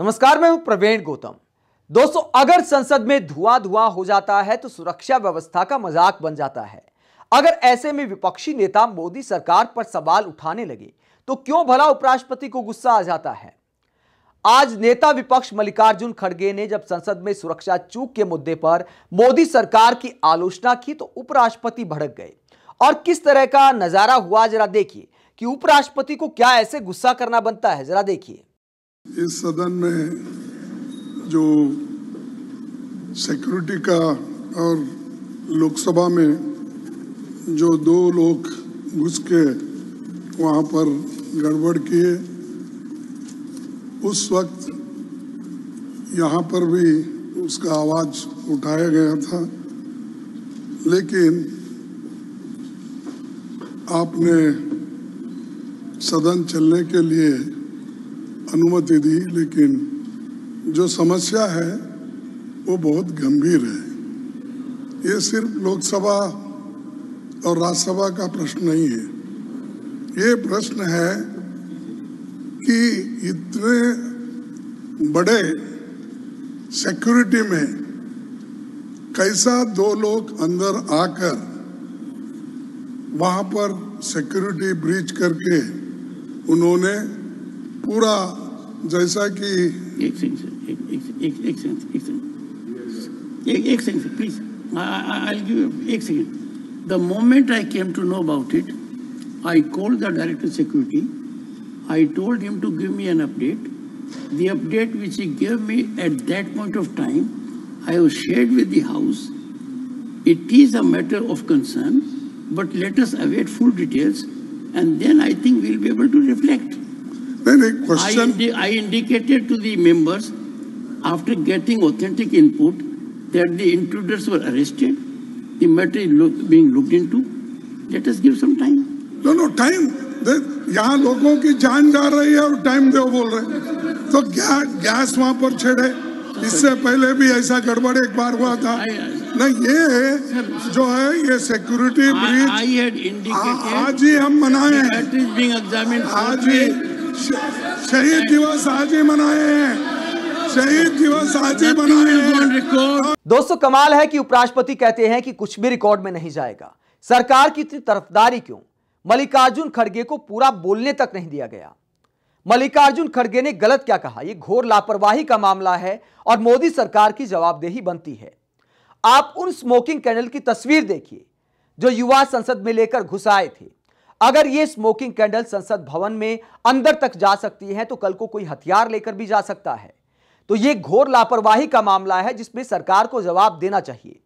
नमस्कार मैं हूं प्रवीण गौतम दोस्तों अगर संसद में धुआं धुआं हो जाता है तो सुरक्षा व्यवस्था का मजाक बन जाता है अगर ऐसे में विपक्षी नेता मोदी सरकार पर सवाल उठाने लगे तो क्यों भला उपराष्ट्रपति को गुस्सा आ जाता है आज नेता विपक्ष मल्लिकार्जुन खड़गे ने जब संसद में सुरक्षा चूक के मुद्दे पर मोदी सरकार की आलोचना की तो उपराष्ट्रपति भड़क गए और किस तरह का नजारा हुआ जरा देखिए कि उपराष्ट्रपति को क्या ऐसे गुस्सा करना बनता है जरा देखिए इस सदन में जो सिक्योरिटी का और लोकसभा में जो दो लोग घुस के वहाँ पर गड़बड़ किए उस वक्त यहाँ पर भी उसका आवाज़ उठाया गया था लेकिन आपने सदन चलने के लिए अनुमति दी लेकिन जो समस्या है वो बहुत गंभीर है ये सिर्फ लोकसभा और राज्यसभा का प्रश्न नहीं है ये प्रश्न है कि इतने बड़े सिक्योरिटी में कैसा दो लोग अंदर आकर वहाँ पर सिक्योरिटी ब्रीच करके उन्होंने पूरा जैसा कि एक सेकंड एक एक सेकंड एक सेकंड एक एक second The I will give एक second the moment I came to know about I told him to give me an update. The update which he gave me at that point of time, I shared with the House. It is a matter of concern, but let us await full details and then I think we'll be able to reflect. Then a question. I, indi I indicated to the members after getting authentic input that the intruders were arrested, the matter is look, being looked into. Let us give some time. No, no, time. यहाँ लोगों की जान जा रही है और time दो बोल रहे हैं तो क्या गैस वहां पर छेड़े इससे पहले भी ऐसा गड़बड़ एक बार हुआ था ना ये जो है ये सिक्योरिटी ब्रीच आज ही हम मनाए आज ही शहीद दिवस आज ही मनाए हैं शहीद दिवस आज ही मनाए दोस्तों कमाल है कि उपराष्ट्रपति कहते हैं कि कुछ भी रिकॉर्ड में नहीं जाएगा सरकार की इतनी तरफदारी क्यों मल्लिकार्जुन खड़गे को पूरा बोलने तक नहीं दिया गया मल्लिकार्जुन खड़गे ने गलत क्या कहा यह घोर लापरवाही का मामला है और मोदी सरकार की जवाबदेही बनती है आप उन स्मोकिंग कैंडल की तस्वीर देखिए जो युवा संसद में लेकर घुस आए थे अगर ये स्मोकिंग कैंडल संसद भवन में अंदर तक जा सकती है तो कल को कोई हथियार लेकर भी जा सकता है तो ये घोर लापरवाही का मामला है जिसमें सरकार को जवाब देना चाहिए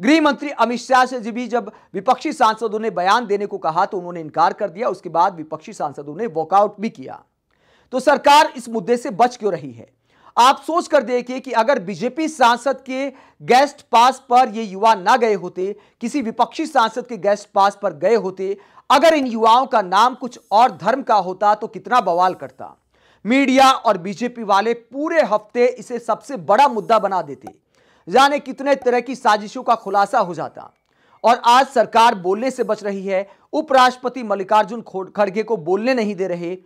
गृह मंत्री अमित शाह से भी जब विपक्षी सांसदों ने बयान देने को कहा तो उन्होंने इनकार कर दिया उसके बाद विपक्षी सांसदों ने वॉकआउट भी किया तो सरकार इस मुद्दे से बच क्यों रही है आप सोच कर देखिए कि अगर बीजेपी सांसद के गेस्ट पास पर ये युवा ना गए होते किसी विपक्षी सांसद के गेस्ट पास पर गए होते अगर इन युवाओं का नाम कुछ और धर्म का होता तो कितना बवाल करता मीडिया और बीजेपी वाले पूरे हफ्ते इसे सबसे बड़ा मुद्दा बना देते जाने कितने तरह की साजिशों का खुलासा हो जाता और आज सरकार बोलने से बच रही है उपराष्ट्रपति मल्लिकार्जुन खड़गे को बोलने नहीं दे रहे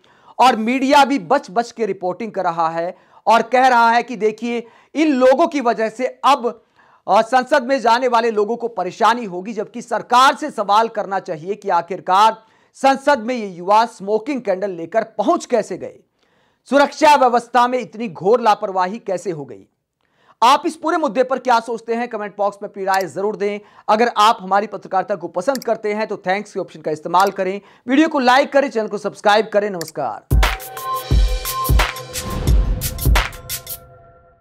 और मीडिया भी बच बच के रिपोर्टिंग कर रहा है और कह रहा है कि देखिए इन लोगों की वजह से अब संसद में जाने वाले लोगों को परेशानी होगी जबकि सरकार से सवाल करना चाहिए कि आखिरकार संसद में ये युवा स्मोकिंग कैंडल लेकर पहुंच कैसे गए सुरक्षा व्यवस्था में इतनी घोर लापरवाही कैसे हो गई आप इस पूरे मुद्दे पर क्या सोचते हैं कमेंट बॉक्स में अपनी राय जरूर दें अगर आप हमारी पत्रकारिता को पसंद करते हैं तो थैंक्स के ऑप्शन का इस्तेमाल करें वीडियो को लाइक करें चैनल को सब्सक्राइब करें नमस्कार